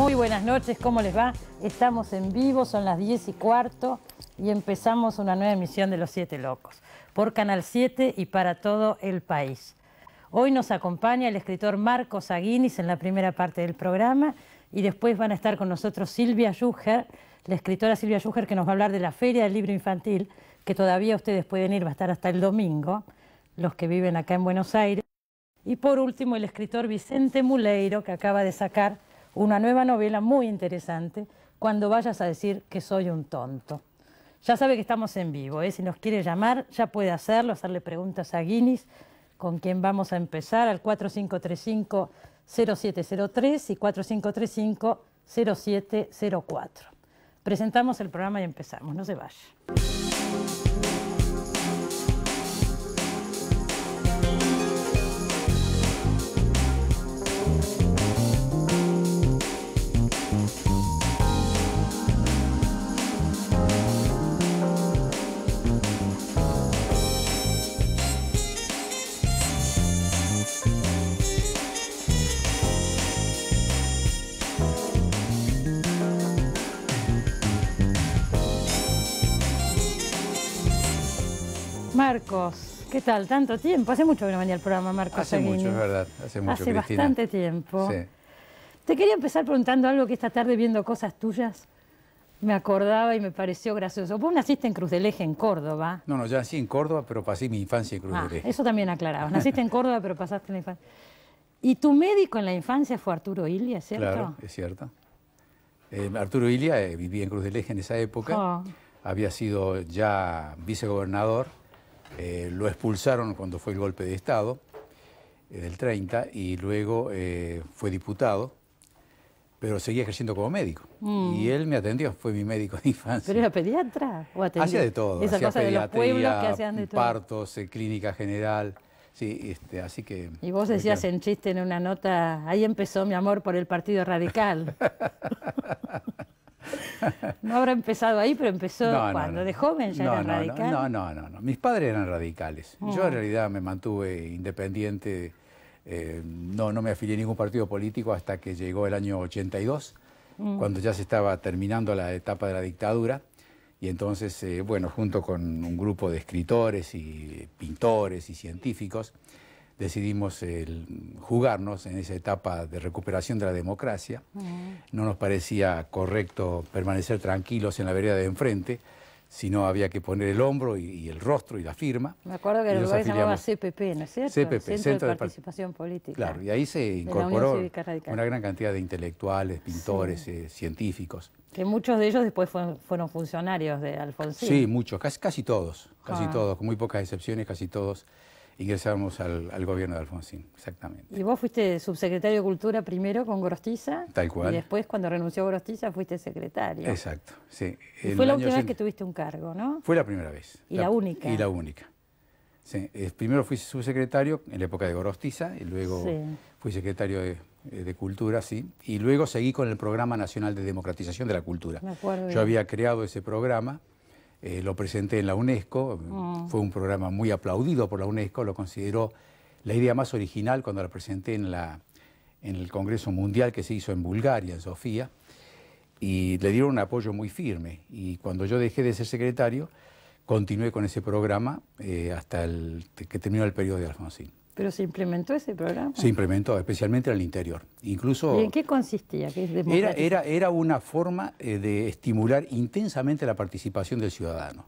Muy buenas noches, ¿cómo les va? Estamos en vivo, son las 10 y cuarto y empezamos una nueva emisión de Los Siete Locos por Canal 7 y para todo el país. Hoy nos acompaña el escritor Marcos Aguinis en la primera parte del programa y después van a estar con nosotros Silvia Yuger, la escritora Silvia Yuger que nos va a hablar de la Feria del Libro Infantil, que todavía ustedes pueden ir, va a estar hasta el domingo, los que viven acá en Buenos Aires. Y por último, el escritor Vicente Muleiro, que acaba de sacar una nueva novela muy interesante, Cuando vayas a decir que soy un tonto. Ya sabe que estamos en vivo, ¿eh? si nos quiere llamar ya puede hacerlo, hacerle preguntas a Guinness, con quien vamos a empezar al 4535-0703 y 4535-0704. Presentamos el programa y empezamos, no se vaya. Marcos, ¿qué tal? Tanto tiempo. Hace mucho que no venía al programa, Marcos. Hace mucho, es verdad. Hace mucho, Hace bastante tiempo. Sí. Te quería empezar preguntando algo que esta tarde viendo cosas tuyas me acordaba y me pareció gracioso. Vos naciste en Cruz del Eje, en Córdoba. No, no, ya nací en Córdoba, pero pasé mi infancia en Cruz ah, del Eje. Eso también aclaraba. Naciste en Córdoba, pero pasaste la infancia. ¿Y tu médico en la infancia fue Arturo Ilia, cierto? Claro, es cierto. Eh, Arturo Ilia eh, vivía en Cruz del Eje en esa época. Oh. Había sido ya vicegobernador eh, lo expulsaron cuando fue el golpe de Estado eh, del 30 y luego eh, fue diputado, pero seguía ejerciendo como médico. Mm. Y él me atendió, fue mi médico de infancia. ¿Pero era pediatra o Hacía de todo, Esa hacía cosa pediatría, de los que hacían de todo. partos, clínica general. Sí, este, así que... Y vos decías en chiste en una nota, ahí empezó mi amor por el Partido Radical. No habrá empezado ahí, pero empezó cuando, de joven ya era radical. No, no, no, no, mis padres eran radicales. Yo en oh. realidad me mantuve independiente, eh, no, no me afilié a ningún partido político hasta que llegó el año 82, mm. cuando ya se estaba terminando la etapa de la dictadura. Y entonces, eh, bueno, junto con un grupo de escritores y pintores y científicos, decidimos el, jugarnos en esa etapa de recuperación de la democracia. Mm. No nos parecía correcto permanecer tranquilos en la vereda de enfrente, sino había que poner el hombro y, el rostro y la firma. Me acuerdo que el lugar se llamaba CPP, ¿no es cierto? CPP, Centro, de, Participación Política. Claro, y ahí se incorporó una gran cantidad de intelectuales, pintores, eh, científicos. Que muchos de ellos después fueron, funcionarios de Alfonsín. Sí, muchos, casi, casi todos, casi ah. todos, con muy pocas excepciones, casi todos ingresamos al, al, gobierno de Alfonsín, exactamente. Y vos fuiste subsecretario de Cultura primero con Gorostiza? Tal cual. Y después, cuando renunció Gorostiza, fuiste secretario. Exacto, sí. fue la última vez que tuviste un cargo, ¿no? Fue la primera vez. Y la, única. Y la única. Eh, primero fui subsecretario en la época de Gorostiza, y luego fui secretario de, eh, de, Cultura, sí, y luego seguí con el Programa Nacional de Democratización de la Cultura. Me acuerdo. Yo había creado ese programa eh, lo presenté en la UNESCO, mm. fue un programa muy aplaudido por la UNESCO, lo consideró la idea más original cuando la presenté en, la, en el Congreso Mundial que se hizo en Bulgaria, en Sofía, y le dieron un apoyo muy firme. Y cuando yo dejé de ser secretario, continué con ese programa eh, hasta que terminó el periodo de Alfonsín. Pero se implementó ese programa. Se implementó, especialmente al interior. Incluso, ¿Y en qué consistía? era, era, una forma eh, de estimular intensamente la participación del ciudadano.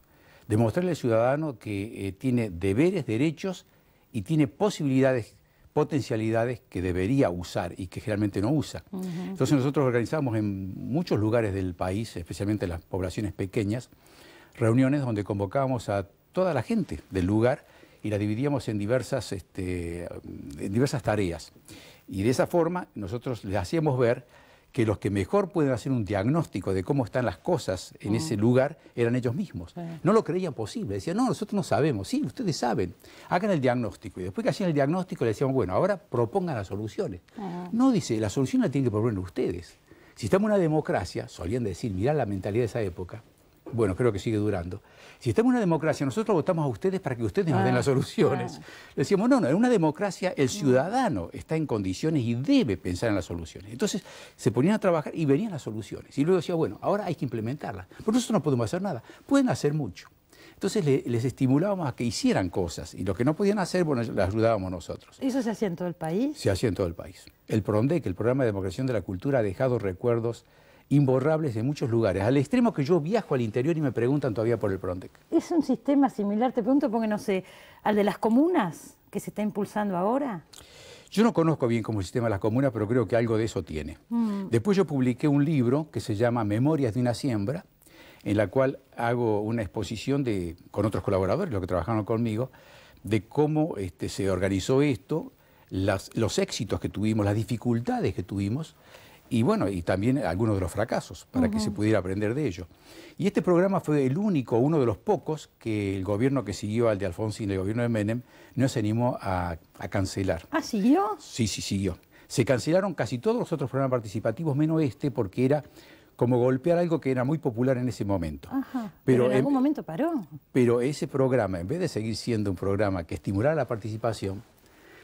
Demostrarle al ciudadano que eh, tiene deberes, derechos y tiene posibilidades, potencialidades que debería usar y que generalmente no usa. Entonces nosotros organizamos en muchos lugares del país, especialmente en las poblaciones pequeñas, reuniones donde convocábamos a toda la gente del lugar y la dividíamos en diversas, este, en diversas tareas. Y de esa forma nosotros les hacíamos ver que los que mejor pueden hacer un diagnóstico de cómo están las cosas en ese mm. lugar eran ellos mismos. No lo creían posible. Decían, no, nosotros no sabemos. Sí, ustedes saben. Hagan el diagnóstico. Y después que hacían el diagnóstico, le decíamos, bueno, ahora propongan las soluciones. Ah. No dice, la solución la tienen que proponer ustedes. Si estamos en una democracia, solían decir, mirá la mentalidad de esa época, bueno, creo que sigue durando. Si estamos en una democracia, nosotros votamos a ustedes para que ustedes nos den ah, las soluciones. Le decíamos, no, no, en una democracia el mm. ciudadano está en condiciones y debe pensar en las soluciones. Entonces se ponían a trabajar y venían las soluciones. Y luego decía, bueno, ahora hay que implementarlas. Pero nosotros no podemos hacer nada. Pueden hacer mucho. Entonces les estimulábamos a que hicieran cosas y lo que no podían hacer, bueno, las ayudábamos nosotros. ¿Eso se hacía en todo el país? Se hacía en todo el país. El que el Programa de Democracia de la Cultura, ha dejado recuerdos imborrables de muchos lugares, al extremo que yo viajo al interior y me preguntan todavía por el Prontec. ¿Es un sistema similar, te pregunto, porque no sé, al de las comunas que se está impulsando ahora? Yo no conozco bien cómo el sistema de las comunas, pero creo que algo de eso tiene. Mm. Después yo publiqué un libro que se llama Memorias de una siembra, en la cual hago una exposición de, con otros colaboradores, los que trabajaron conmigo, de cómo este, se organizó esto, los éxitos que tuvimos, las dificultades que tuvimos, y bueno, y también algunos de los fracasos, para que se pudiera aprender de ello. Y este programa fue el único, uno de los pocos, que el gobierno que siguió al de Alfonsín, el gobierno de Menem, no se animó a, cancelar. ¿Ah, siguió? Sí, sí, siguió. Se cancelaron casi todos los otros programas participativos, menos este, porque era como golpear algo que era muy popular en ese momento. pero, en algún momento paró. Pero ese programa, en vez de seguir siendo un programa que estimulara la participación,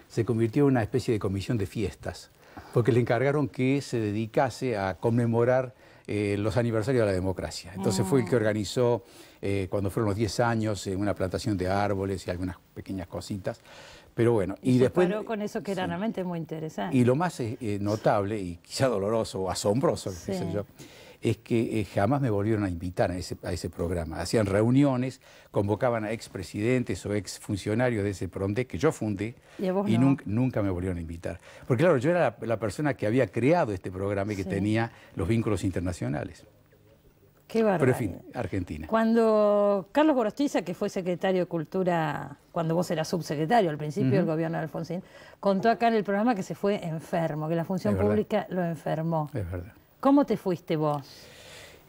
se convirtió en una especie de comisión de fiestas porque le encargaron que se dedicase a conmemorar eh, los aniversarios de la democracia. Entonces fue el que ah. organizó, eh, cuando fueron los 10 años, eh, una plantación de árboles y algunas pequeñas cositas. Pero bueno, y, después... Paró con eso que era realmente muy interesante. Y lo más notable y quizá doloroso o asombroso, sí. yo, es que eh, jamás me volvieron a invitar a ese, a ese programa. Hacían reuniones, convocaban a expresidentes o exfuncionarios de ese PRONDE que yo fundé y, nunca, me volvieron a invitar. Porque claro, yo era la, persona que había creado este programa y que tenía los vínculos internacionales. Qué bárbaro. Pero en fin, Argentina. Cuando Carlos Gorostiza, que fue secretario de Cultura, cuando vos eras subsecretario al principio del gobierno de Alfonsín, contó acá en el programa que se fue enfermo, que la función pública lo enfermó. Es verdad. ¿Cómo te fuiste vos?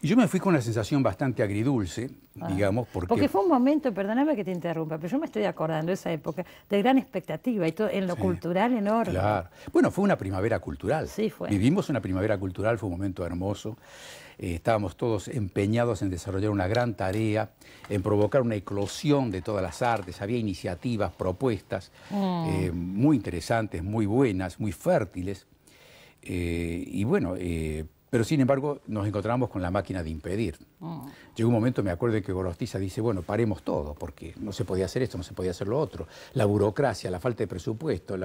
yo me fui con una sensación bastante agridulce, ah. digamos, porque... Porque fue un momento, perdóname que te interrumpa, pero yo me estoy acordando de esa época, de gran expectativa y todo en lo cultural enorme. Claro. Bueno, fue una primavera cultural. Sí, fue. Vivimos una primavera cultural, fue un momento hermoso. Eh, estábamos todos empeñados en desarrollar una gran tarea, en provocar una eclosión de todas las artes. Había iniciativas, propuestas mm. eh, muy interesantes, muy buenas, muy fértiles. Eh, y bueno pero sin embargo nos encontramos con la máquina de impedir. Mm. Llegó un momento, me acuerdo, que Gorostiza dice, bueno, paremos todo, porque no se podía hacer esto, no se podía hacer lo otro. La burocracia, la falta de presupuesto,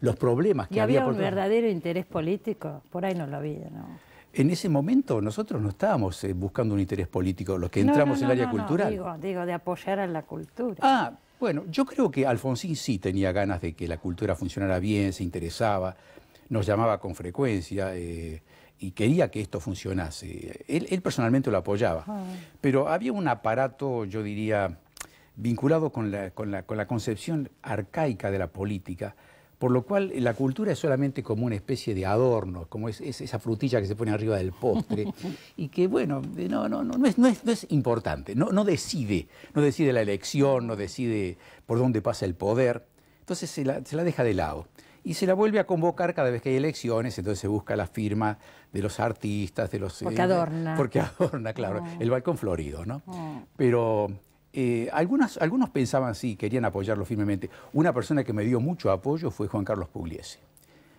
los problemas que ¿Y había... un verdadero interés político? Por ahí no lo había, ¿no? En ese momento nosotros no estábamos eh, buscando un interés político, los que entramos en el área cultural. Digo, digo, de apoyar a la cultura. Ah, bueno, yo creo que Alfonsín sí tenía ganas de que la cultura funcionara bien, se interesaba, nos llamaba con frecuencia. Eh, y quería que esto funcionase. Él, personalmente lo apoyaba, ah. pero había un aparato, yo diría, vinculado con la, concepción arcaica de la política, por lo cual la cultura es solamente como una especie de adorno, como esa frutilla que se pone arriba del postre, y que bueno, no, no, no, no, es, importante, no, decide, no decide la elección, no decide por dónde pasa el poder, entonces se la, se la deja de lado y se la vuelve a convocar cada vez que hay elecciones, entonces se busca la firma de los artistas, de los... Porque eh, adorna. Porque adorna, claro, oh. el balcón florido, ¿no? Oh. Pero eh, algunos pensaban, sí, querían apoyarlo firmemente. Una persona que me dio mucho apoyo fue Juan Carlos Pugliese,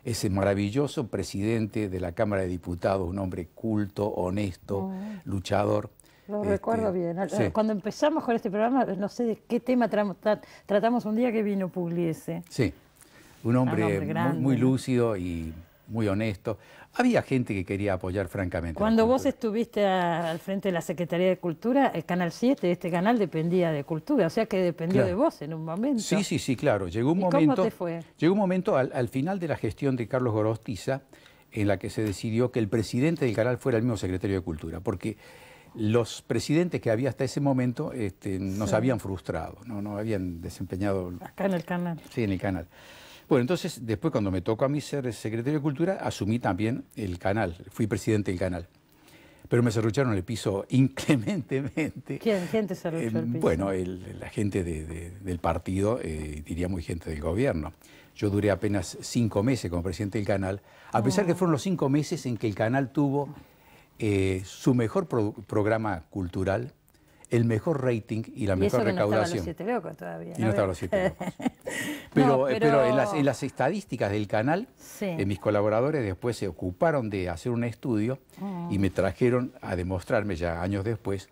ese maravilloso presidente de la Cámara de Diputados, un hombre culto, honesto, oh. luchador. Lo este, recuerdo bien. Cuando empezamos con este programa, no sé de qué tema tratamos un día que vino Pugliese. Sí un hombre, muy, lúcido y muy honesto. Había gente que quería apoyar francamente. Cuando vos estuviste al frente de la Secretaría de Cultura, el Canal 7, este canal dependía de cultura, o sea que dependió de vos en un momento. Sí, sí, sí, claro. Llegó un momento. fue? Llegó un momento al, final de la gestión de Carlos Gorostiza, en la que se decidió que el presidente del canal fuera el mismo secretario de Cultura, porque los presidentes que había hasta ese momento este, nos habían frustrado, ¿no? no habían desempeñado... Acá en el canal. Sí, en el canal. Bueno, entonces después cuando me tocó a mí ser secretario de Cultura, asumí también el canal, fui presidente del canal. Pero me cerrucharon el piso inclementemente. ¿Quién, ¿Gente cerruchó el eh, piso? bueno, la gente del partido, eh, diría muy gente del gobierno. Yo duré apenas cinco meses como presidente del canal, a pesar que oh. fueron los cinco meses en que el canal tuvo eh, su mejor programa cultural el mejor rating y la mejor y eso recaudación. No los siete locos todavía. Y no, estaba los siete locos. Eh, pero, en, las, estadísticas del canal, eh, mis colaboradores después se ocuparon de hacer un estudio mm. y me trajeron a demostrarme ya años después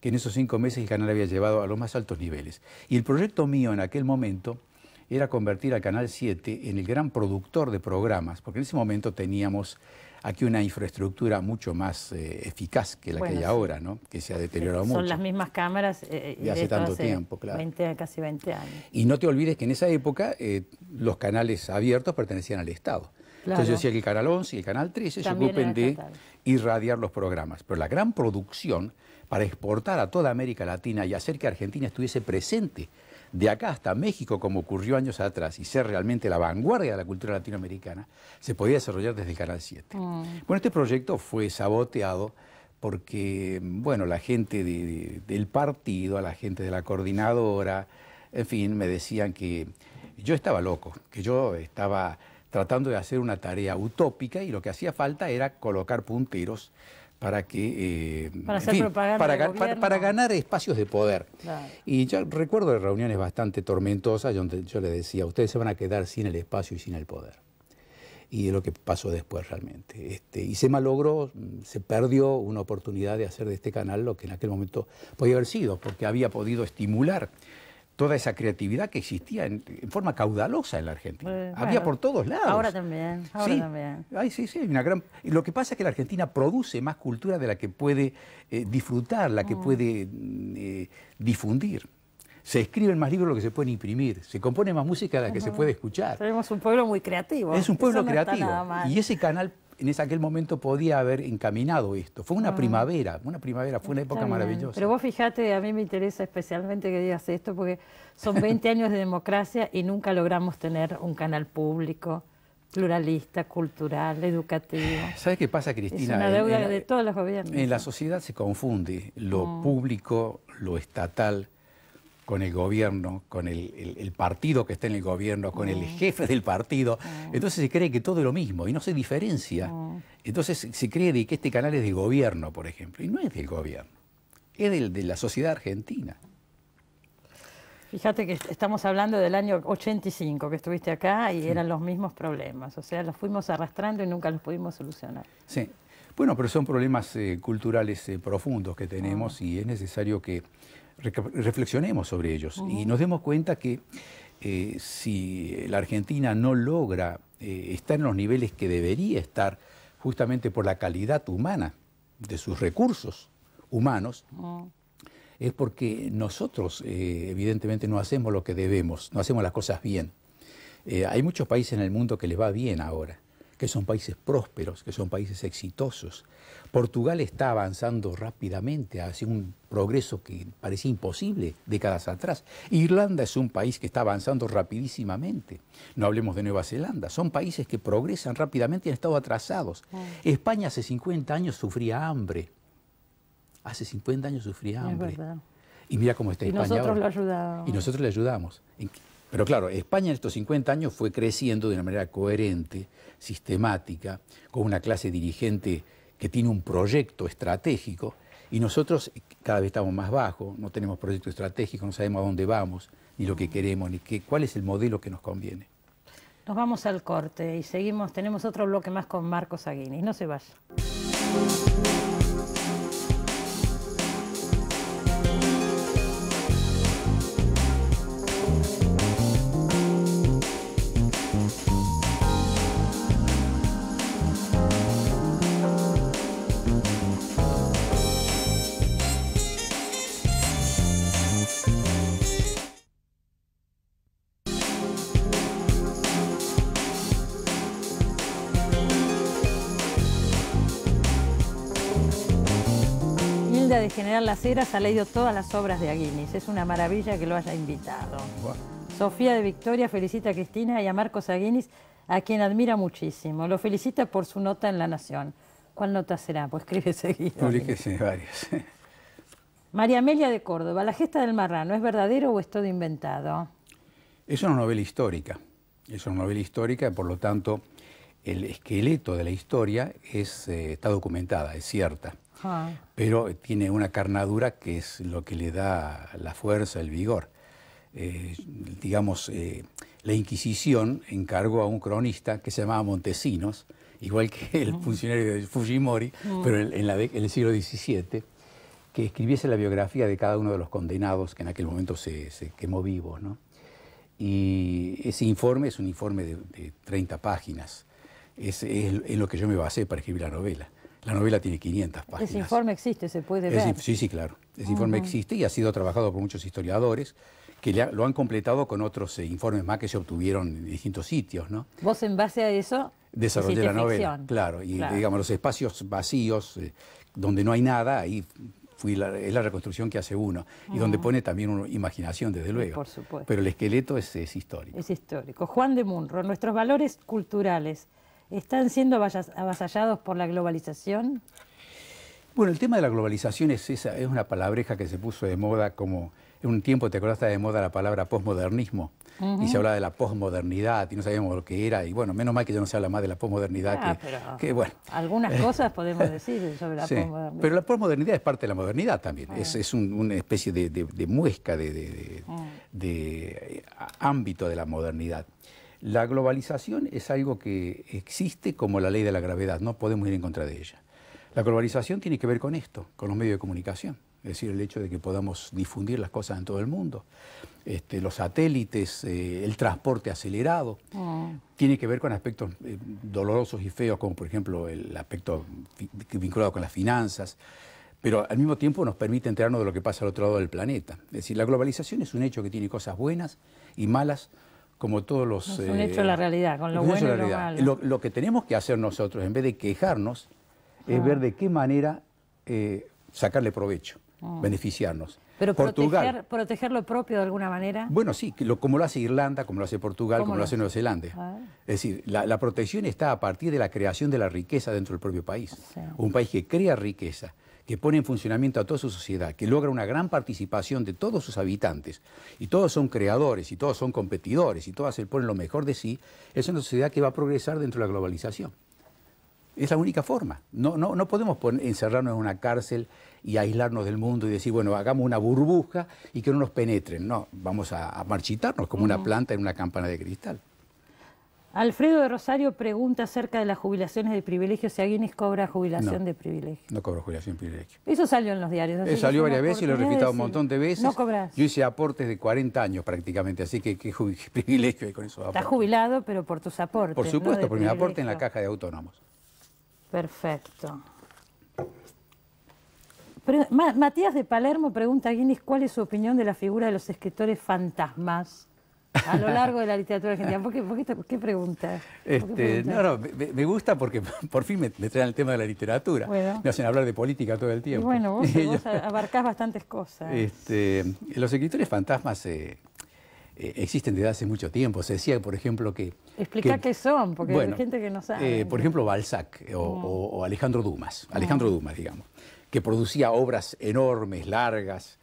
que en esos cinco meses el canal había llevado a los más altos niveles. Y el proyecto mío en aquel momento era convertir al Canal 7 en el gran productor de programas, porque en ese momento teníamos aquí una infraestructura mucho más eh, eficaz que la que hay ahora, ¿no? que se ha deteriorado mucho. Son las mismas cámaras eh, eh, de hace tanto tiempo, claro. casi 20 años. Y no te olvides que en esa época los canales abiertos pertenecían al Estado. Entonces yo decía que el Canal 11 y el Canal 13 se ocupen de irradiar los programas. Pero la gran producción para exportar a toda América Latina y hacer que Argentina estuviese presente de acá hasta México, como ocurrió años atrás, y ser realmente la vanguardia de la cultura latinoamericana, se podía desarrollar desde Canal 7. Mm. Bueno, este proyecto fue saboteado porque, bueno, la gente del partido, la gente de la coordinadora, en fin, me decían que yo estaba loco, que yo estaba tratando de hacer una tarea utópica y lo que hacía falta era colocar punteros para que eh, para, para, ganar espacios de poder. Y yo recuerdo de reuniones bastante tormentosas donde yo les decía, ustedes se van a quedar sin el espacio y sin el poder. Y es lo que pasó después realmente. Este, y se malogró, se perdió una oportunidad de hacer de este canal lo que en aquel momento podía haber sido, porque había podido estimular toda esa creatividad que existía en, forma caudalosa en la Argentina. Eh, Había por todos lados. Ahora también, sí. sí, sí, una gran... Lo que pasa es que la Argentina produce más cultura de la que puede eh, disfrutar, la que mm. puede mm, eh, difundir. Se escriben más libros de lo que se pueden imprimir, se compone más música de la que se puede escuchar. Somos un pueblo muy creativo. Es un pueblo creativo. Y ese canal en ese aquel momento podía haber encaminado esto. Fue una ah. primavera, una primavera, fue una época maravillosa. Pero vos fijate, a mí me interesa especialmente que digas esto, porque son 20 años de democracia y nunca logramos tener un canal público pluralista, cultural, educativo. ¿Sabes qué pasa, Cristina? Es una deuda de todos los gobiernos. En la sociedad se confunde lo mm. público, lo estatal, con el gobierno, con el, partido que está en el gobierno, con el jefe del partido. Entonces se cree que todo es lo mismo y no se diferencia. Entonces se cree de que este canal es del gobierno, por ejemplo, y no es del gobierno, es de la sociedad argentina. Fíjate que estamos hablando del año 85 que estuviste acá y eran los mismos problemas, o sea, los fuimos arrastrando y nunca los pudimos solucionar. Sí, bueno, pero son problemas eh, culturales eh, profundos que tenemos ah. y es necesario que reflexionemos sobre ellos y nos demos cuenta que eh, si la Argentina no logra eh, estar en los niveles que debería estar justamente por la calidad humana de sus recursos humanos, es porque nosotros eh, evidentemente no hacemos lo que debemos, no hacemos las cosas bien. hay muchos países en el mundo que les va bien ahora que son países prósperos, que son países exitosos. Portugal está avanzando rápidamente hacia un progreso que parecía imposible décadas atrás. Irlanda es un país que está avanzando rapidísimamente. No hablemos de Nueva Zelanda. Son países que progresan rápidamente y han estado atrasados. Ah. España hace 50 años sufría hambre. Hace 50 años sufría hambre. Y mira cómo está y España. Nosotros Lo ayudamos. Y nosotros le ayudamos. Pero claro, España en estos 50 años fue creciendo de una manera coherente, sistemática, con una clase dirigente que tiene un proyecto estratégico y nosotros cada vez estamos más bajos, no tenemos proyecto estratégico, no sabemos a dónde vamos, ni lo que queremos, ni qué, cuál es el modelo que nos conviene. Nos vamos al corte y seguimos, tenemos otro bloque más con Marcos Aguinis. No se vaya. general Heras ha leído todas las obras de Aguinis. Es una maravilla que lo haya invitado. Sofía de Victoria felicita a Cristina y a Marcos Aguinis, a quien admira muchísimo. Lo felicita por su nota en La Nación. ¿Cuál nota será? Pues escribe seguido. María Amelia de Córdoba, La gesta del marrano, ¿es verdadero o es todo inventado? Es una novela histórica. Es una novela histórica, y por lo tanto, el esqueleto de la historia eh, está documentada, es cierta. Pero tiene una carnadura que es lo que le da la fuerza, el vigor. Eh, digamos, eh, la Inquisición encargó a un cronista que se llamaba Montesinos, igual que el mm. funcionario de Fujimori, mm. pero en, la, el siglo XVII, que escribiese la biografía de cada uno de los condenados que en aquel momento se, quemó vivo. ¿no? Y ese informe es un informe de, 30 páginas. Es, es, en lo que yo me basé para escribir la novela. La novela tiene 500 páginas. Ese informe existe, se puede ver. sí, sí, claro. Ese informe existe y ha sido trabajado por muchos historiadores que lo han completado con otros eh, informes más que se obtuvieron en distintos sitios, ¿no? Vos en base a eso desarrollé la novela, claro, y digamos los espacios vacíos eh, donde no hay nada, ahí fui la, es la reconstrucción que hace uno y donde pone también una imaginación, desde luego. Por supuesto. Pero el esqueleto es histórico. Es histórico. Juan de Munro, nuestros valores culturales ¿Están siendo avasallados por la globalización? Bueno, el tema de la globalización es, esa, es una palabreja que se puso de moda como... En un tiempo, ¿te acordaste de moda la palabra posmodernismo? Y se hablaba de la posmodernidad y no sabíamos lo que era. Y bueno, menos mal que ya no se habla más de la posmodernidad. Ah, que, bueno. Algunas eh, cosas podemos decir sobre la posmodernidad. Pero la posmodernidad es parte de la modernidad también. Es, ah. una especie de, muesca, de, de ah. eh, ámbito de la modernidad. La globalización es algo que existe como la ley de la gravedad, no podemos ir en contra de ella. La globalización tiene que ver con esto, con los medios de comunicación, es decir, el hecho de que podamos difundir las cosas en todo el mundo. Este, los satélites, eh, el transporte acelerado, mm. tiene que ver con aspectos eh, dolorosos y feos, como por ejemplo el aspecto vinculado con las finanzas pero al mismo tiempo nos permite enterarnos de lo que pasa al otro lado del planeta. Es decir, la globalización es un hecho que tiene cosas buenas y malas, como todos los... hecho la eh, realidad, con lo bueno y lo malo. Lo, que tenemos que hacer nosotros, en vez de quejarnos, es ah. ver de qué manera eh, sacarle provecho, ah. beneficiarnos. Pero proteger, lo propio de alguna manera. Bueno, sí, como lo hace Irlanda, como lo hace Portugal, como lo, hace Nueva Zelanda. Ah. Es decir, la, protección está a partir de la creación de la riqueza dentro del propio país. Un país que crea riqueza, que pone en funcionamiento a toda su sociedad, que logra una gran participación de todos sus habitantes, y todos son creadores, y todos son competidores, y todas se ponen lo mejor de sí, es una sociedad que va a progresar dentro de la globalización. Es la única forma. No, no, no podemos encerrarnos en una cárcel y aislarnos del mundo y decir, bueno, hagamos una burbuja y que no nos penetren. No, vamos a, marchitarnos como una planta en una campana de cristal. Alfredo de Rosario pregunta acerca de las jubilaciones de privilegio, si Guinness cobra jubilación de privilegio. No cobro jubilación de privilegio. Eso salió en los diarios. Eso eh, salió varias veces, y lo he repitado un montón de veces. No cobras. Yo hice aportes de 40 años prácticamente, así que qué, privilegio hay con eso. Estás jubilado, pero por tus aportes. Por supuesto, por mi aporte en la caja de autónomos. Perfecto. Matías de Palermo pregunta a Guinness cuál es su opinión de la figura de los escritores fantasmas a lo largo de la literatura argentina. ¿Por qué, este, pregunta? No, no, me, gusta porque por fin me, traen el tema de la literatura. Me hacen hablar de política todo el tiempo. bueno, vos, abarcás bastantes cosas. Este, los escritores fantasmas eh, eh, existen desde hace mucho tiempo. Se decía, por ejemplo, que... Explica qué son, porque hay gente que no eh, sabe. por ejemplo, Balzac o, mm. Alejandro Dumas, ah. Alejandro Dumas, digamos, que producía obras enormes, largas,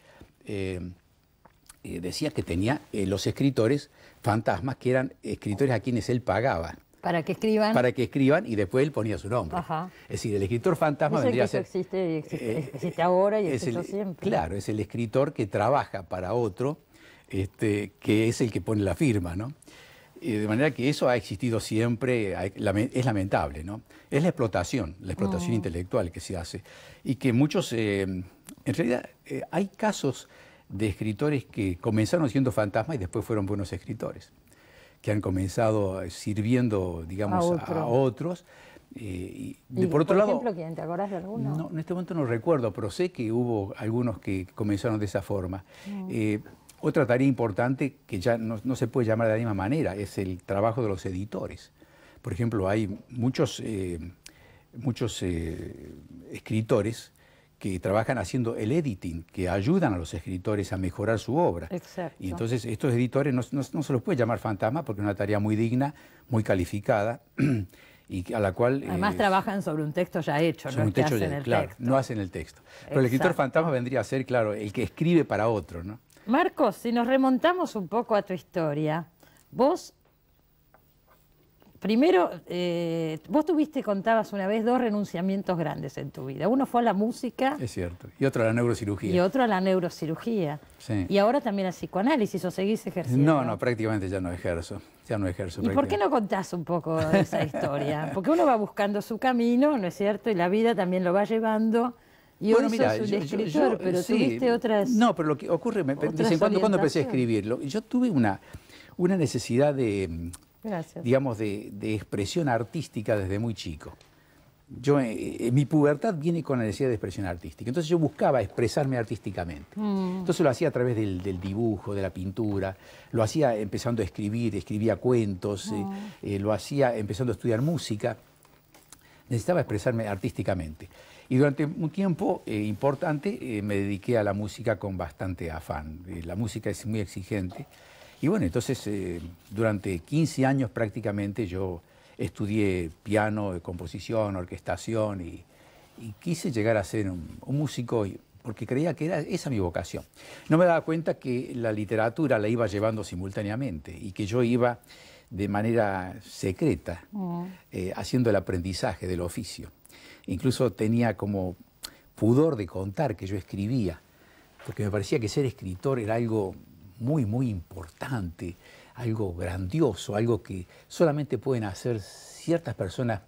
eh, decía que tenía eh, los escritores fantasmas, que eran escritores a quienes él pagaba. Para que escriban. Para que escriban y después él ponía su nombre. Es decir, el escritor fantasma vendría a ser. Existe, eh, existe, ahora y existe siempre. Claro, es el escritor que trabaja para otro, este, que es el que pone la firma, ¿no? de manera que eso ha existido siempre, es lamentable, ¿no? Es la explotación, la explotación mm. intelectual que se hace. Y que muchos, en realidad, hay casos de escritores que comenzaron siendo fantasmas y después fueron buenos escritores, que han comenzado eh, sirviendo, digamos, a, otros. Eh, y, por otro ejemplo, lado, ¿Te acordás de alguno? No, en este momento no recuerdo, pero sé que hubo algunos que comenzaron de esa forma. Mm. Eh, otra tarea importante que ya no, se puede llamar de la misma manera es el trabajo de los editores. Por ejemplo, hay muchos, muchos escritores que trabajan haciendo el editing, que ayudan a los escritores a mejorar su obra. Exacto. Y entonces estos editores no, se los puede llamar fantasma porque es una tarea muy digna, muy calificada. y a la cual... Además eh, trabajan sobre un texto ya hecho, no un hacen ya, el claro, texto. No hacen el texto. Pero el escritor fantasma vendría a ser, claro, el que escribe para otro, ¿no? Marcos, si nos remontamos un poco a tu historia, vos primero, eh, vos tuviste, contabas una vez, dos renunciamientos grandes en tu vida. Uno fue a la música. Es cierto. Y otro a la neurocirugía. Y otro a la neurocirugía. Sí. Y ahora también al psicoanálisis, o seguís ejerciendo. No, no, prácticamente ya no ejerzo. Ya no ejerzo. ¿Y por qué no contás un poco esa historia? Porque uno va buscando su camino, ¿no es cierto? Y la vida también lo va llevando. Y bueno, un escritor, pero tuviste otras. No, pero lo que ocurre, me dicen, cuando empecé a escribirlo? Yo tuve una, una necesidad de Gracias. digamos, de, expresión artística desde muy chico. Yo, eh, eh, mi pubertad viene con la necesidad de expresión artística. Entonces yo buscaba expresarme artísticamente. Mm. Entonces lo hacía a través del, dibujo, de la pintura, lo hacía empezando a escribir, escribía cuentos, eh, ah. lo hacía empezando a estudiar música. Necesitaba expresarme artísticamente. Y durante un tiempo importante me dediqué a la música con bastante afán. la música es muy exigente. Y bueno, entonces eh, durante 15 años prácticamente yo estudié piano, eh, composición, orquestación y, quise llegar a ser un, músico porque creía que era esa mi vocación. No me daba cuenta que la literatura la iba llevando simultáneamente y que yo iba de manera secreta mm. eh, haciendo el aprendizaje del oficio. Incluso tenía como pudor de contar que yo escribía, porque me parecía que ser escritor era algo muy, muy importante, algo grandioso, algo que solamente pueden hacer ciertas personas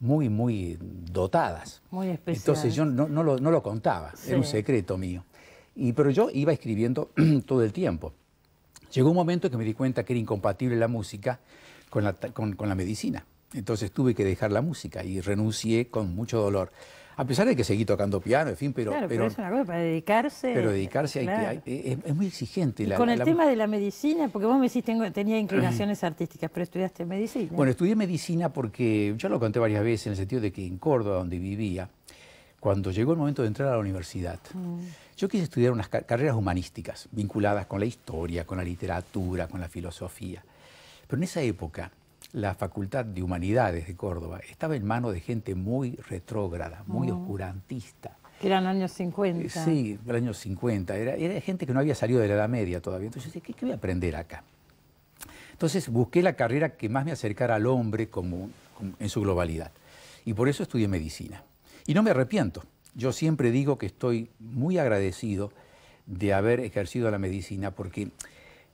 muy, muy dotadas. Muy Entonces yo no, no, lo, no lo, contaba, era un secreto mío. Y, pero yo iba escribiendo todo el tiempo. Llegó un momento que me di cuenta que era incompatible la música con la, con, con la medicina. Entonces tuve que dejar la música y renuncié con mucho dolor. A pesar de que seguí tocando piano, en fin, pero... pero, es una cosa, para dedicarse... Pero dedicarse hay que, eh, es, muy exigente. Y con el tema de la medicina, porque vos me decís, tengo, tenía inclinaciones artísticas, pero estudiaste medicina. Bueno, estudié medicina porque, Yo lo conté varias veces, en el sentido de que en Córdoba, donde vivía, cuando llegó el momento de entrar a la universidad, mm. yo quise estudiar unas carreras humanísticas, vinculadas con la historia, con la literatura, con la filosofía. Pero en esa época la Facultad de Humanidades de Córdoba estaba en manos de gente muy retrógrada, muy mm. oscurantista. Que oscurantista. Eran años 50. Eh, sí, año 50. Era, era, gente que no había salido de la Edad Media todavía. Entonces, ¿qué, ¿qué voy a aprender acá? Entonces busqué la carrera que más me acercara al hombre en su globalidad. Y por eso estudié medicina. Y no me arrepiento. Yo siempre digo que estoy muy agradecido de haber ejercido la medicina porque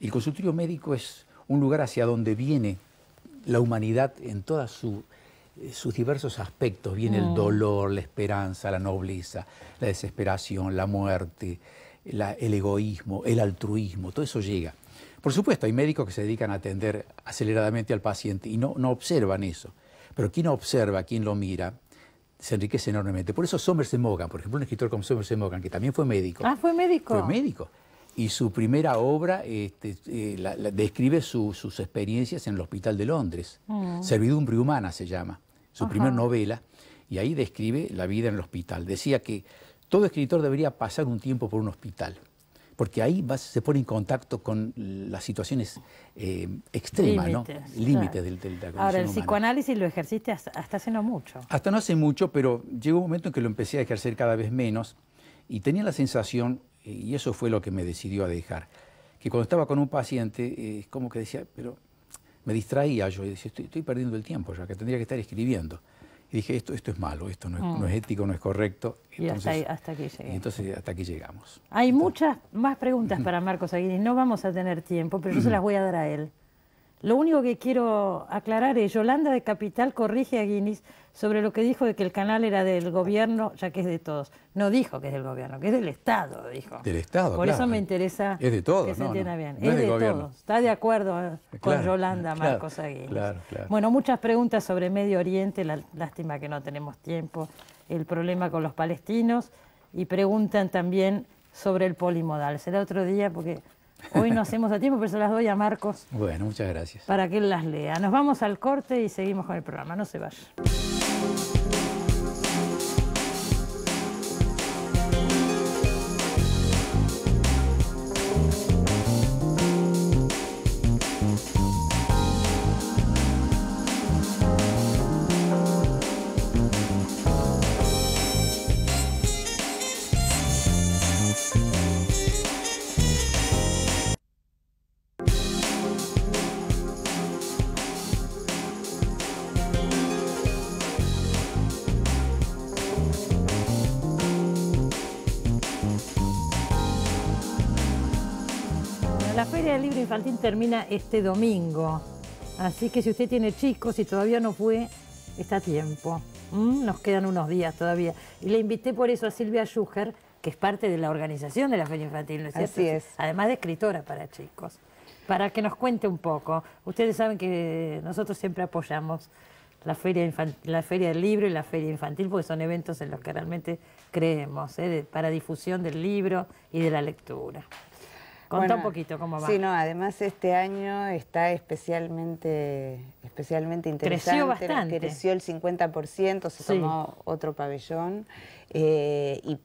el consultorio médico es un lugar hacia donde viene la humanidad en todos eh, sus diversos aspectos. Viene el mm. dolor, la esperanza, la nobleza, la desesperación, la muerte, el egoísmo, el altruismo, todo eso llega. Por supuesto, hay médicos que se dedican a atender aceleradamente al paciente y no, no observan eso. Pero quien observa, quien lo mira, se enriquece enormemente. Por eso Somerset mogan, por ejemplo, un escritor como Somerset Maugham, que también fue médico. Ah, fue médico. Fue médico y su primera obra este, eh, describe sus experiencias en el Hospital de Londres. Mm. Servidumbre Humana se llama, su primera novela, y ahí describe la vida en el hospital. Decía que todo escritor debería pasar un tiempo por un hospital, porque ahí se pone en contacto con las situaciones eh, extremas, Límites, ¿no? Límites del, del, Ahora, el psicoanálisis lo ejerciste hasta, hasta hace no mucho. Hasta no hace mucho, pero llegó un momento en que lo empecé a ejercer cada vez menos y tenía la sensación y eso fue lo que me decidió a dejar. Que cuando estaba con un paciente, eh, como que decía, pero me distraía yo y decía, estoy, perdiendo el tiempo ya, que tendría que estar escribiendo. Y dije, esto, esto es malo, esto no es, mm. ético, no es correcto. Entonces, y hasta, aquí llegamos. entonces hasta aquí llegamos. Hay muchas más preguntas para Marcos Aguirre. No vamos a tener tiempo, pero yo se las voy a dar a él. Lo único que quiero aclarar es, Yolanda de Capital corrige a Guinness sobre lo que dijo de que el canal era del gobierno, ya que es de todos. No dijo que es del gobierno, que es del Estado, dijo. Del Estado, Por eso me interesa que se entienda bien. es, de gobierno. todos. Está de acuerdo eh, con Yolanda Marcos Aguirre. Claro, bueno, muchas preguntas sobre Medio Oriente, lástima que no tenemos tiempo, el problema con los palestinos, y preguntan también sobre el polimodal. Será otro día porque Hoy no hacemos a tiempo, pero se las doy a Marcos. Bueno, muchas gracias. Para que él las lea. Nos vamos al corte y seguimos con el programa. No se vaya. El Libro Infantil termina este domingo. Así que si usted tiene chicos y todavía no fue, está a tiempo. ¿Mm? Nos quedan unos días todavía. Y le invité por eso a Silvia Schucher, que es parte de la organización de la Feria Infantil, ¿no es Así es. Además de escritora para chicos. Para que nos cuente un poco. Ustedes saben que nosotros siempre apoyamos la feria, la feria del libro y la feria infantil, porque son eventos en los que realmente creemos, ¿eh? para difusión del libro y de la lectura. Contá un poquito cómo va. Sí, no, además este año está especialmente, especialmente interesante. Creció bastante. Creció el 50%, se tomó otro pabellón eh, y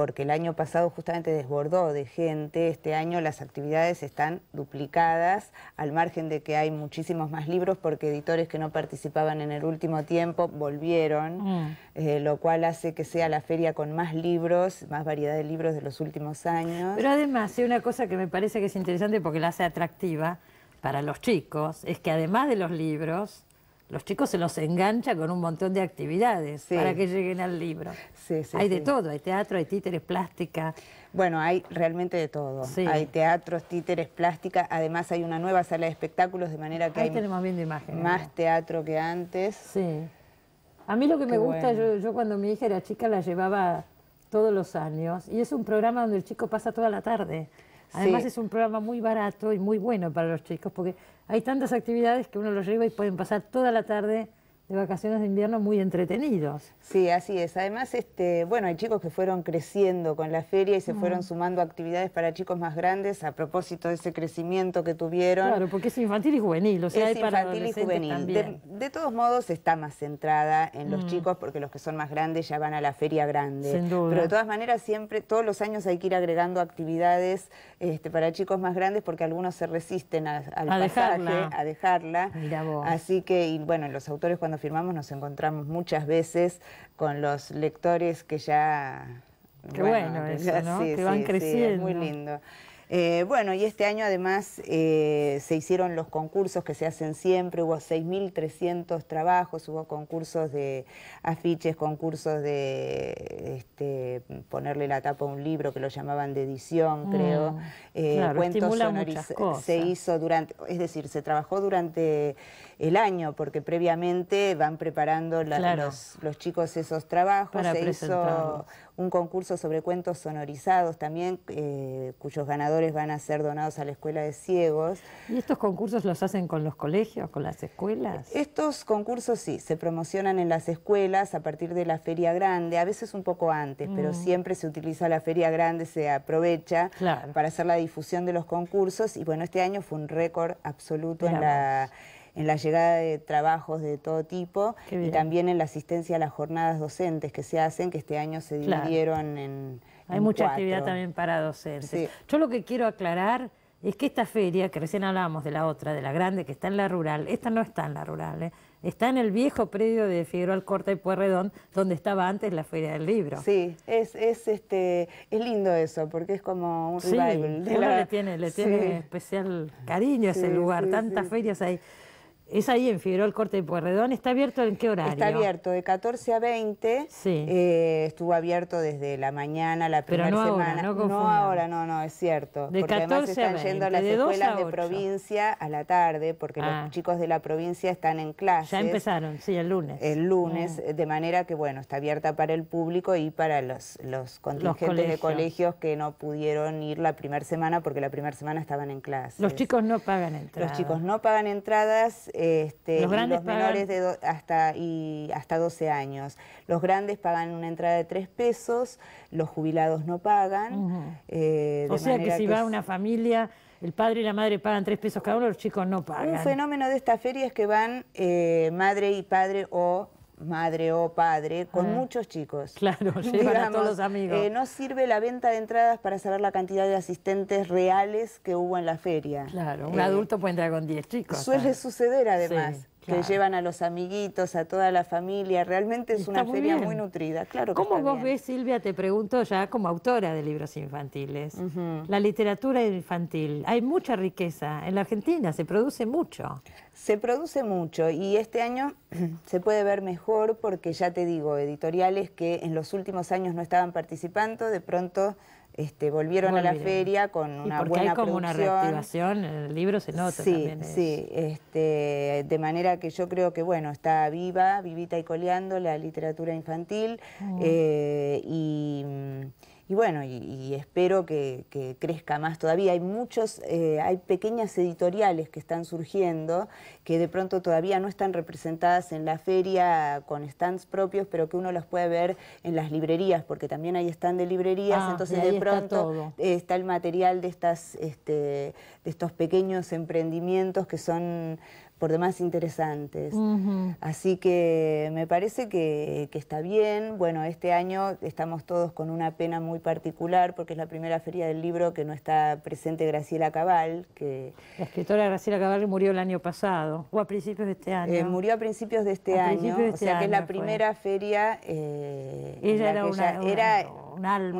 porque el año pasado justamente desbordó de gente, este año las actividades están duplicadas, al margen de que hay muchísimos más libros porque editores que no participaban en el último tiempo volvieron, mm. eh, lo cual hace que sea la feria con más libros, más variedad de libros de los últimos años. Pero además, hay una cosa que me parece que es interesante porque la hace atractiva para los chicos, es que además de los libros, los chicos se los engancha con un montón de actividades para que lleguen al libro. Sí, sí, hay de todo, hay teatro, hay títeres, plástica. Bueno, hay realmente de todo. Hay teatros, títeres, plástica. Además hay una nueva sala de espectáculos, de manera que hay de ¿eh? más teatro que antes. Sí. A mí lo que me gusta, yo, yo cuando mi hija era chica la llevaba todos los años y es un programa donde el chico pasa toda la tarde. Además es un programa muy barato y muy bueno para los chicos porque hay tantas actividades que uno los lleva y pueden pasar toda la tarde de vacaciones de invierno muy entretenidos. Sí, así es. Además, este, bueno, hay chicos que fueron creciendo con la feria y se mm. fueron sumando actividades para chicos más grandes a propósito de ese crecimiento que tuvieron. Claro, porque es infantil y juvenil, o sea, es para infantil y juvenil. De, todos modos, está más centrada en los mm. chicos porque los que son más grandes ya van a la feria grande. Pero de todas maneras, siempre, todos los años hay que ir agregando actividades este, para chicos más grandes porque algunos se resisten a, al pasaje, dejarla. a dejarla. vos. Así que, y bueno, los autores cuando firmamos nos encontramos muchas veces con los lectores que ya... Qué bueno, que van creciendo. muy lindo. Eh, bueno, y este año además eh, se hicieron los concursos que se hacen siempre, hubo 6.300 trabajos, hubo concursos de afiches, concursos de este, ponerle la tapa a un libro que lo llamaban de edición, mm, creo. Eh, cuentos Se hizo durante, es decir, se trabajó durante el año, porque previamente van preparando los, chicos esos trabajos. se hizo un concurso sobre cuentos sonorizados también, eh, cuyos ganadores van a ser donados a la Escuela de Ciegos. ¿Y estos concursos los hacen con los colegios, con las escuelas? Estos concursos sí, se promocionan en las escuelas a partir de la Feria Grande, a veces un poco antes, pero mm. siempre se utiliza la Feria Grande, se aprovecha para hacer la difusión de los concursos y bueno, este año fue un récord absoluto en la en la llegada de trabajos de todo tipo y también en la asistencia a las jornadas docentes que se hacen, que este año se dividieron en, Hay mucha actividad también para docentes. Yo lo que quiero aclarar es que esta feria, que recién hablábamos de la otra, de la grande, que está en la rural, esta no está en la rural, ¿eh? está en el viejo predio de Figueroa corta y Puerredón, donde estaba antes la Feria del Libro. Sí, es, es, este, es lindo eso, porque es como un revival. le tiene, le tiene especial cariño ese lugar, tantas ferias hay. Es ahí en Figueroa Corte de Puerredón. ¿Está abierto en qué horario? Está abierto de 14 a 20. Sí. Eh, estuvo abierto desde la mañana, la primera semana. no, ahora, no, no, es cierto. De porque 14 además están yendo a las escuelas de provincia a la tarde, porque los ah. chicos de la provincia están en clase. Ya empezaron, sí, el lunes. El lunes, ah. de manera que, bueno, está abierta para el público y para los, los contingentes de colegios que no pudieron ir la primera semana porque la primera semana estaban en clase. Los chicos no pagan entradas. Los chicos no pagan entradas este, los, grandes menores de hasta, y hasta 12 años. Los grandes pagan una entrada de 3 pesos, los jubilados no pagan. Eh, o sea que si va una familia, el padre y la madre pagan 3 pesos cada uno, los chicos no pagan. Un fenómeno de esta feria es que van eh, madre y padre o madre o padre con muchos chicos. Claro, llevan a todos los amigos. Eh, no sirve la venta de entradas para saber la cantidad de asistentes reales que hubo en la feria. Claro, un eh, adulto puede entrar con 10 chicos. Suele suceder además que llevan a los amiguitos, a toda la familia. Realmente es una feria muy nutrida, claro. ¿Cómo vos ves, Silvia, te pregunto ya como autora de libros infantiles, la literatura infantil? Hay mucha riqueza. En la Argentina se produce mucho. Se produce mucho y este año se puede ver mejor porque ya te digo, editoriales que en los últimos años no estaban participando, de pronto este, volvieron, a la feria con una y porque hay como una reactivación, el libro se nota también. Sí, este, de manera que yo creo que, bueno, está viva, vivita y coleando la literatura infantil mm. eh, y y bueno, y, espero que, crezca más todavía. Hay muchos, eh, hay pequeñas editoriales que están surgiendo que de pronto todavía no están representadas en la feria con stands propios, pero que uno las puede ver en las librerías, porque también hay están de librerías, ah, entonces de pronto eh, está, el material de, estas, este, de estos pequeños emprendimientos que son por demás interesantes. Así que me parece que, está bien. Bueno, este año estamos todos con una pena muy particular porque es la primera feria del libro que no está presente Graciela Cabal. Que, la escritora Graciela Cabal murió el año pasado, o a principios de este año. Eh, murió a principios de este año, o este sea que es la primera feria ella era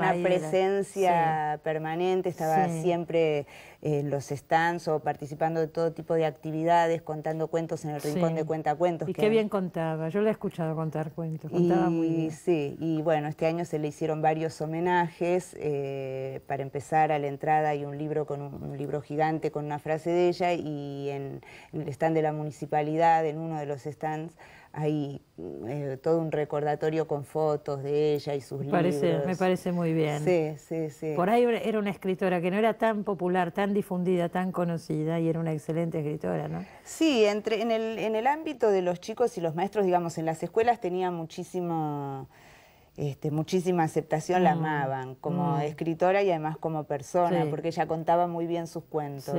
una, presencia permanente, estaba siempre eh, los stands o participando de todo tipo de actividades, contando cuentos en el rincón de de cuentacuentos. Y qué bien contaba, yo la he escuchado contar cuentos, contaba muy bien. Sí, y bueno, este año se le hicieron varios homenajes, eh, para empezar a la entrada hay un libro, con un, libro gigante con una frase de ella y en el stand de la municipalidad, en uno de los stands, hay mm, eh, todo un recordatorio con fotos de ella y sus libros. Me parece muy bien. Sí, sí, sí. Por ahí era una escritora que no era tan popular, tan difundida, tan conocida y era una excelente escritora, ¿no? Sí, entre, en, el, en el ámbito de los chicos y los maestros, digamos, en las escuelas tenía muchísimo... Este, muchísima aceptación, la mm, amaban como mm. escritora y además como persona, porque ella contaba muy bien sus cuentos.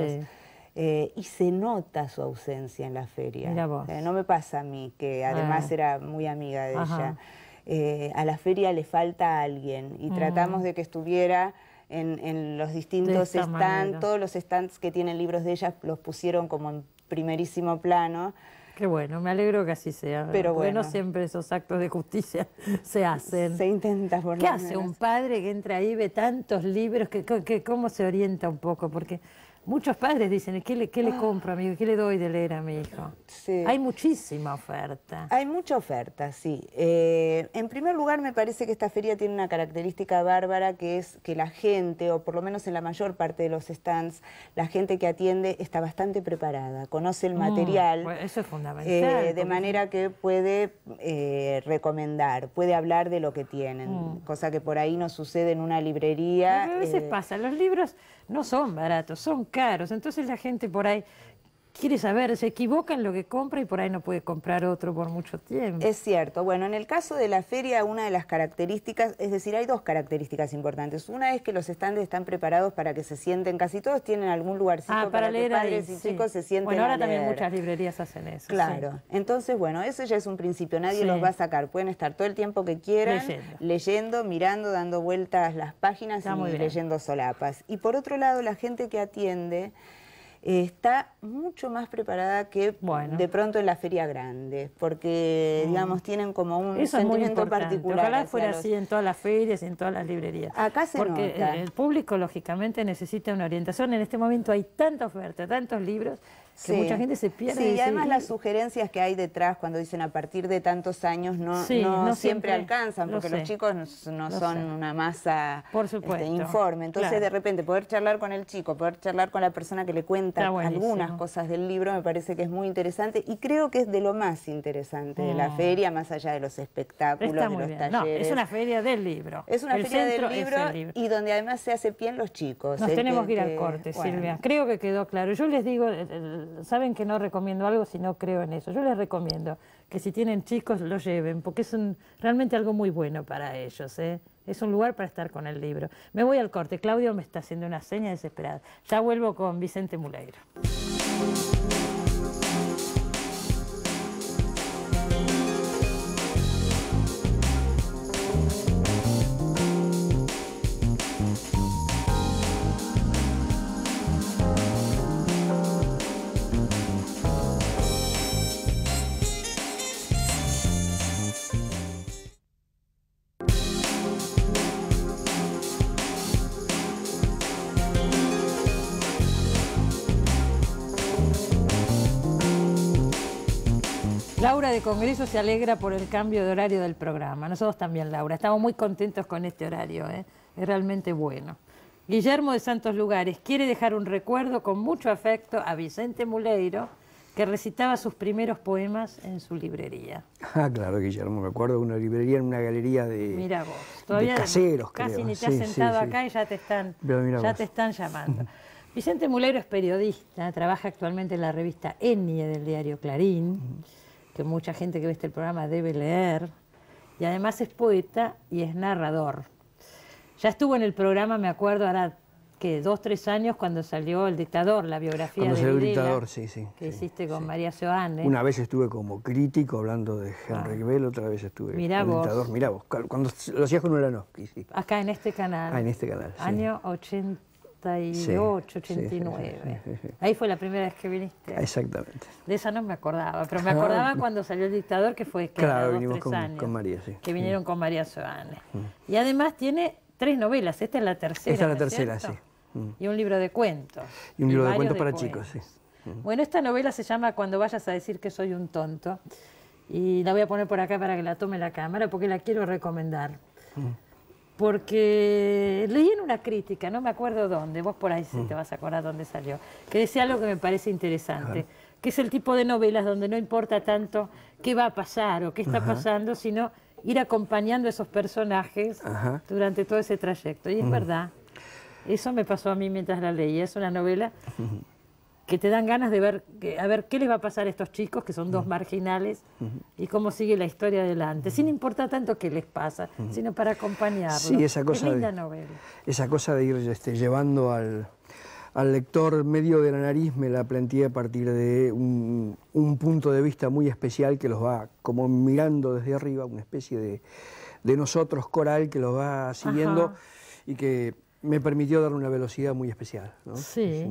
Eh, y se nota su ausencia en la feria. Eh, no me pasa a mí, que además ah. era muy amiga de ella. Eh, a la feria le falta alguien y mm. tratamos de que estuviera en, los distintos stands, todos los stands que tienen libros de ella los pusieron como en primerísimo plano. Qué bueno, me alegro que así sea. Pero bueno, siempre esos actos de justicia se hacen. Se intenta, por ¿Qué hace un padre que entra ahí ve tantos libros? que, ¿Cómo se orienta un poco? Porque Muchos padres dicen, ¿qué le, qué le ah. compro a mi hijo? ¿Qué le doy de leer a mi hijo? Hay muchísima oferta. Hay mucha oferta, sí. Eh, en primer lugar, me parece que esta feria tiene una característica bárbara que es que la gente, o por lo menos en la mayor parte de los stands, la gente que atiende está bastante preparada, conoce el mm, material. eso es fundamental. Eh, de manera que puede eh, recomendar, puede hablar de lo que tienen, mm. cosa que por ahí no sucede en una librería. a veces pasa, los libros no son baratos, son caros. Entonces la gente por ahí quiere saber, se equivoca en lo que compra y por ahí no puede comprar otro por mucho tiempo. Es cierto. Bueno, en el caso de la feria, una de las características, es decir, hay dos características importantes. Una es que los estandes están preparados para que se sienten, casi todos tienen algún lugarcito ah, para, leer padres y chicos se sienten Bueno, ahora también muchas librerías hacen eso. Claro. Entonces, bueno, eso ya es un principio, nadie los va a sacar. Pueden estar todo el tiempo que quieran leyendo, mirando, dando vueltas las páginas y leyendo solapas. Y por otro lado, la gente que atiende está mucho más preparada que de pronto en la feria grande, porque mm. digamos tienen como un sentimiento particular. Ojalá fuera así en todas las ferias, en todas las librerías. Acá se porque eh, el público lógicamente necesita una orientación. En este momento hay tanta oferta, tantos libros sí. mucha gente se pierde. Sí, y además las sugerencias que hay detrás cuando dicen a partir de tantos años no, no, siempre, alcanzan, porque los chicos no, son una masa de este, informe. Entonces, de repente, poder charlar con el chico, poder charlar con la persona que le cuenta algunas cosas del libro, me parece que es muy interesante y creo que es de lo más interesante de la mm. feria, más allá de los espectáculos, de los talleres. No, es una feria del libro. Es una feria del libro, y donde además se hace bien los chicos. Nos tenemos que, ir al corte, Silvia. Creo que quedó claro. Yo les digo saben que no recomiendo algo si no creo en eso. Yo les recomiendo que si tienen chicos lo lleven, porque es realmente algo muy bueno para ellos. ¿eh? Es un lugar para estar con el libro. Me voy al corte. Claudio me está haciendo una seña desesperada. Ya vuelvo con Vicente Muleiro. el Congreso se alegra por el cambio de horario del programa. Nosotros también, Laura. Estamos muy contentos con este horario. ¿eh? Es realmente bueno. Guillermo de Santos Lugares quiere dejar un recuerdo con mucho afecto a Vicente Muleiro, que recitaba sus primeros poemas en su librería. Ah, claro, Guillermo, me acuerdo de una librería en una galería de, mira vos, todavía Casi ni te has sentado acá y ya te están, ya te están llamando. Vicente Muleiro es periodista, trabaja actualmente en la revista Enie del diario Clarín que mucha gente que ve este programa debe leer, y además es poeta y es narrador. Ya estuvo en el programa, me acuerdo, ahora que dos, tres años cuando salió El Dictador, la biografía cuando salió El Dictador, sí, sí. Que hiciste con María Soane. Una vez estuve como crítico hablando de ah. Henry Bell, otra vez estuve Mirá Dictador. Mirá vos, cuando lo hacías con Ulanowski, Acá en este canal. Ah, en este canal, Año 80. 88, 89. Ahí fue la primera vez que viniste. Exactamente. De esa no me acordaba, pero me ah, acordaba cuando salió el dictador que fue que con, María, Que vinieron mm. con María Soane. Mm. Y además tiene tres novelas, esta es la tercera. Esta es la tercera, sí. Mm. Y un libro de cuentos. Y un libro de cuentos para chicos, sí. Bueno, esta novela se llama Cuando vayas a decir que soy un tonto. Y la voy a poner por acá para que la tome la cámara porque la quiero recomendar porque leí en una crítica, no me acuerdo dónde, vos por ahí sí te mm. vas a acordar dónde salió, que decía algo que me parece interesante, que es el tipo de novelas donde no importa tanto qué va a pasar o qué está pasando, sino ir acompañando a esos personajes durante todo ese trayecto. Y es mm. verdad, eso me pasó a mí mientras la leía, es una novela que te dan ganas de ver, a ver qué les va a pasar a estos chicos, que son dos marginales, y cómo sigue la historia adelante, sin importar tanto qué les pasa, sino para acompañarlos. Sí, esa cosa, novela. esa cosa de ir este, llevando al, lector medio de la nariz, me la planteé a partir de un, punto de vista muy especial que los va como mirando desde arriba, una especie de, nosotros coral que los va siguiendo y que me permitió dar una velocidad muy especial. sí.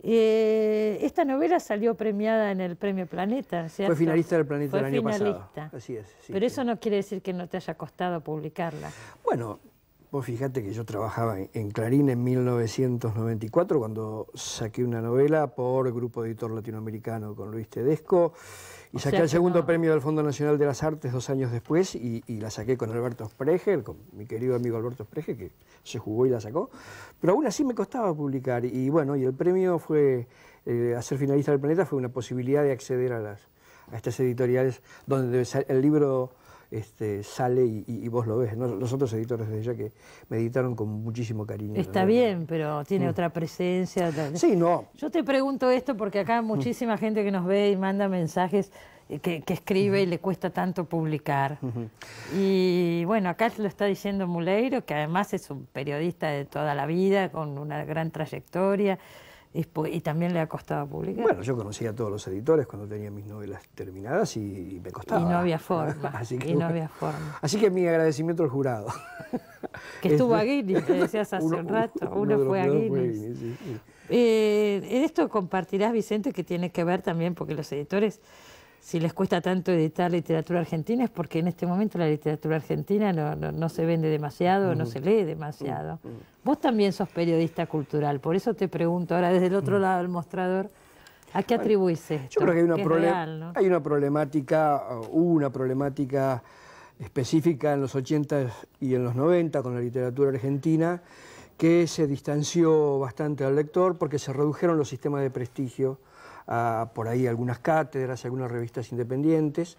Eh, esta novela salió premiada en el Premio Planeta, Fue finalista del Planeta el año pasado. Pero eso no quiere decir que no te haya costado publicarla. Bueno, vos fijate que yo trabajaba en Clarín en 1994 cuando saqué una novela por el Grupo Editor Latinoamericano con Luis Tedesco. Y saqué el segundo premio del Fondo Nacional de las Artes dos años después y, la saqué con Alberto Spreger, con mi querido amigo Alberto Spreger, que se jugó y la sacó. Pero aún así me costaba publicar. Y bueno, y el premio fue, eh, hacer ser finalista del planeta, fue una posibilidad de acceder a las a estas editoriales donde el libro este, sale y, vos lo ves. Los otros editores de ella que me editaron con muchísimo cariño. Está bien, pero tiene mm. otra presencia. Sí, no. Yo te pregunto esto porque acá mm. muchísima gente que nos ve y manda mensajes. Eh, que, escribe y le cuesta tanto publicar. Y bueno, acá lo está diciendo Muleiro, que además es un periodista de toda la vida, con una gran trayectoria. Y, también le ha costado publicar. Bueno, yo conocía a todos los editores cuando tenía mis novelas terminadas y, me costaba. Y no había forma. y no había forma. Así que mi agradecimiento al jurado. que estuvo a Guinness, te decías hace un rato. Uno, fue a Guinness. Eh, en esto compartirás, Vicente, que tiene que ver también, porque los editores si les cuesta tanto editar literatura argentina es porque en este momento la literatura argentina no, se vende demasiado, no se lee demasiado. Vos también sos periodista cultural, por eso te pregunto ahora desde el otro lado del mostrador, ¿a qué atribuís esto? Yo creo que hay una, hay una problemática, hubo una problemática específica en los 80 y en los 90 con la literatura argentina que se distanció bastante al lector porque se redujeron los sistemas de prestigio por ahí algunas cátedras, algunas revistas independientes,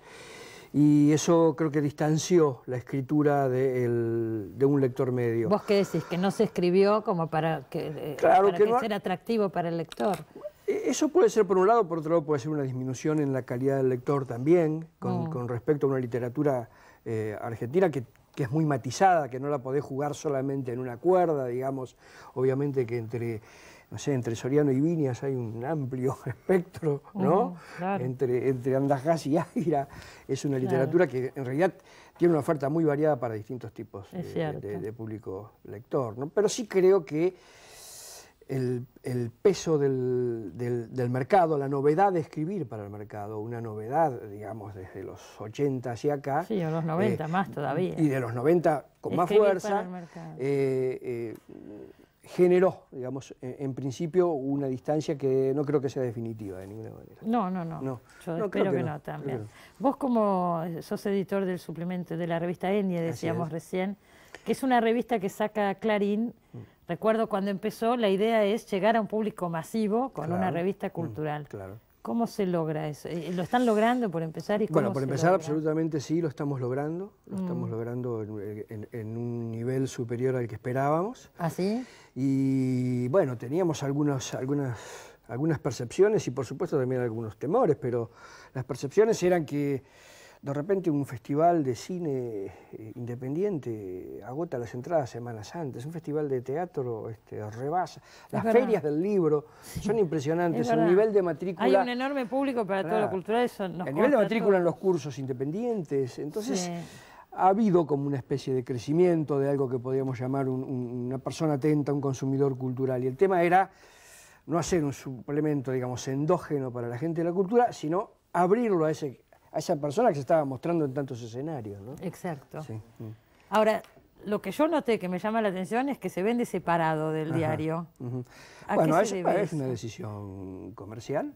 y eso creo que distanció la escritura de, un lector medio. ¿Vos qué decís? ¿Que no se escribió como para que, eh, para que, ser atractivo para el lector? E, eso puede ser por un lado, por otro lado puede ser una disminución en la calidad del lector también, con, mm. respecto a una literatura eh, argentina que, que es muy matizada, que no la podés jugar solamente en una cuerda, digamos, obviamente que entre entre Soriano y Viñas hay un amplio espectro, ¿no? entre, entre Andajás y Águila. Es una literatura que en realidad tiene una oferta muy variada para distintos tipos de, de, público lector, ¿no? Pero sí creo que el, peso del, del, mercado, la novedad de escribir para el mercado, una novedad, digamos, desde los 80 hacia acá. Sí, o los 90 eh, más todavía. Y de los 90 con más fuerza, eh, eh, generó, digamos, en, principio una distancia que no creo que sea definitiva de ninguna manera. No, no, no. Yo espero que, no, también. Vos como sos editor del suplemento de la revista Enie, decíamos recién, que es una revista que saca Clarín. Mm. Recuerdo cuando empezó, la idea es llegar a un público masivo con una revista mm, cultural. claro. ¿Cómo se logra eso? Eh, eh, ¿Lo están logrando por empezar? Y bueno, por empezar absolutamente sí, lo estamos logrando. Lo mm. estamos logrando en, un nivel superior al que esperábamos. ¿Ah, sí? Y bueno, teníamos algunas, algunas percepciones y por supuesto también algunos temores, pero las percepciones eran que de repente un festival de cine eh, independiente agota las entradas semanas antes, un festival de teatro este, rebasa. Las ferias del libro son impresionantes, el nivel de matrícula... Hay un enorme público para toda la cultura, eso El nivel de matrícula en los cursos independientes, entonces... ha habido como una especie de crecimiento de algo que podríamos llamar una persona atenta, un consumidor cultural. Y el tema era no hacer un suplemento, digamos, endógeno para la gente de la cultura, sino abrirlo a ese a esa persona que se estaba mostrando en tantos escenarios. ¿no? Exacto. Mm. Ahora, lo que yo noté que me llama la atención es que se vende separado del diario. bueno, es, una decisión comercial.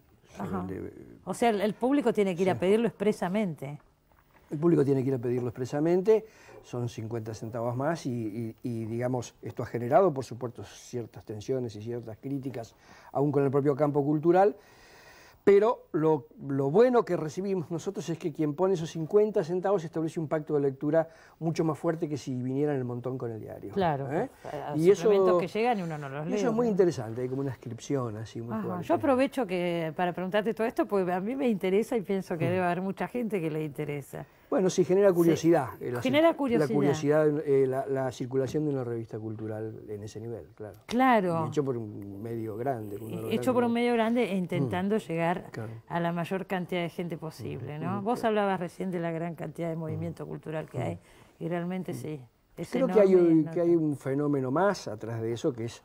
O sea, el, público tiene que ir a pedirlo expresamente. El público tiene que ir a pedirlo expresamente, son 50 centavos más y, y, digamos, esto ha generado, por supuesto, ciertas tensiones y ciertas críticas, aún con el propio campo cultural, pero lo, bueno que recibimos nosotros es que quien pone esos 50 centavos establece un pacto de lectura mucho más fuerte que si vinieran el montón con el diario. Claro. ¿eh? Y eso, que llegan y uno no los lee. Eso es muy interesante, hay como una inscripción así muy Yo aprovecho que para preguntarte todo esto, porque a mí me interesa y pienso que mm. debe haber mucha gente que le interesa. Bueno, sí, genera curiosidad. Eh, la, curiosidad. Eh, la circulación de una revista cultural en ese nivel, claro. Claro. Hecho por un medio grande. Hecho por un medio grande mm. intentando llegar a la mayor cantidad de gente posible, mm, ¿no? Mm, Vos hablabas recién de la gran cantidad de movimiento cultural que hay y realmente sí. Creo que, hay, que un fenómeno más atrás de eso que es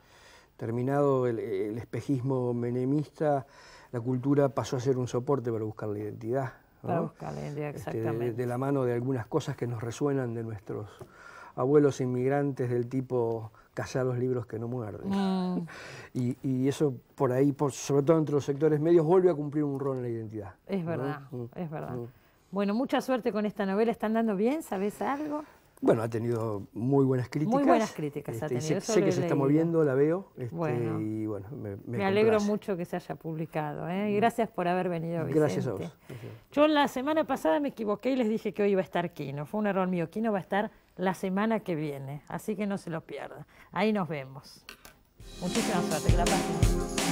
terminado el espejismo menemista, la cultura pasó a ser un soporte para buscar la identidad este, de, la mano de algunas cosas que nos resuenan de nuestros abuelos inmigrantes del tipo los libros que no muerden. Mm. Y, eso por ahí, por, sobre todo entre los sectores medios, vuelve a cumplir un rol en la identidad. Es verdad, mm, es verdad. Mm. Bueno, mucha suerte con esta novela. ¿Están dando bien? ¿Sabes algo? Bueno, ha tenido muy buenas críticas. Muy buenas críticas ha este, tenido. Sé, que se está moviendo, la veo. Este, me, alegro mucho que se haya publicado. Y ¿eh? gracias por haber venido, Vicente. Gracias a vos. Yo la semana pasada me equivoqué y les dije que hoy iba a estar Kino. Fue un error mío. Kino va a estar la semana que viene. Así que no se lo pierdan. Ahí nos vemos. Muchísimas gracias. la